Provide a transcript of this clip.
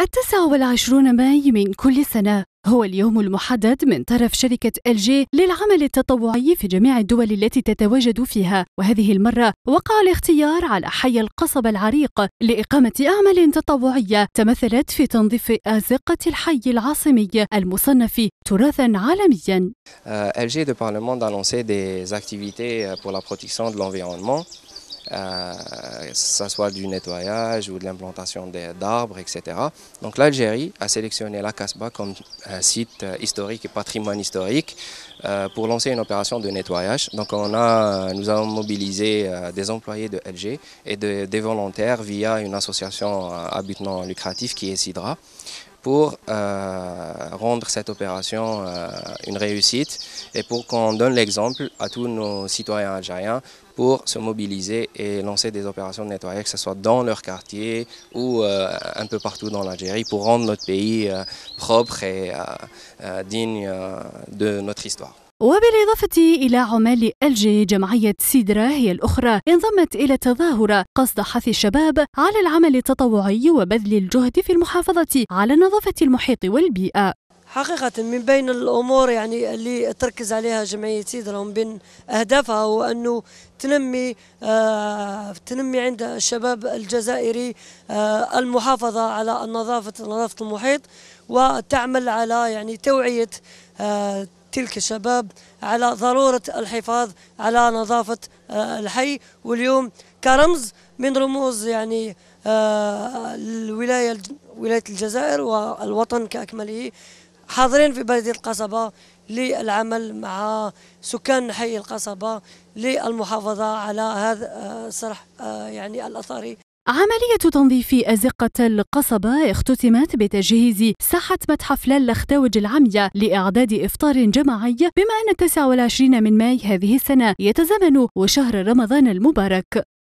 التاسع والعشرون ماي من كل سنة هو اليوم المحدد من طرف شركة ال جي للعمل التطوعي في جميع الدول التي تتواجد فيها، وهذه المرة وقع الاختيار على حي القصبة العريق لإقامة أعمال تطوعية تمثلت في تنظيف أزقة الحي العاصمي المصنف تراثا عالميا. ال جي دو بارلمان دانونسي موند اكتيفيتي بور لا بروتيكسيون دو لانفيرونمون Euh, que ce soit du nettoyage ou de l'implantation d'arbres, etc. Donc l'Algérie a sélectionné la Casbah comme un euh, site euh, historique et patrimoine historique pour lancer une opération de nettoyage. Donc on a, nous avons mobilisé des employés de LG et des volontaires via une association à but non lucratif qui est SIDRA pour euh, rendre cette opération euh, une réussite et pour qu'on donne l'exemple à tous nos citoyens algériens pour se mobiliser et lancer des opérations de nettoyage, que ce soit dans leur quartier ou euh, un peu partout dans l'Algérie, pour rendre notre pays propre et digne de notre histoire. وبالإضافة إلى عمال ألجي جمعية سيدرا هي الأخرى انضمت إلى التظاهرة قصد حث الشباب على العمل التطوعي وبذل الجهد في المحافظة على نظافة المحيط والبيئة حقيقة من بين الأمور يعني اللي تركز عليها جمعية سيدرا ومن بين أهدافها هو أنه تنمي آه تنمي عند الشباب الجزائري آه المحافظة على النظافة نظافة المحيط وتعمل على يعني توعية آه تلك الشباب على ضرورة الحفاظ على نظافة آه، الحي واليوم كرمز من رموز يعني آه، الولاية ولاية الجزائر والوطن كأكمله حاضرين في بلدية القصبة للعمل مع سكان حي القصبة للمحافظة على هذا الصرح آه، يعني الأثري عملية تنظيف أزقة القصبة اختتمت بتجهيز ساحة متحف للخدوج العمية لإعداد إفطار جماعي بما أن 29 من ماي هذه السنة يتزامن وشهر رمضان المبارك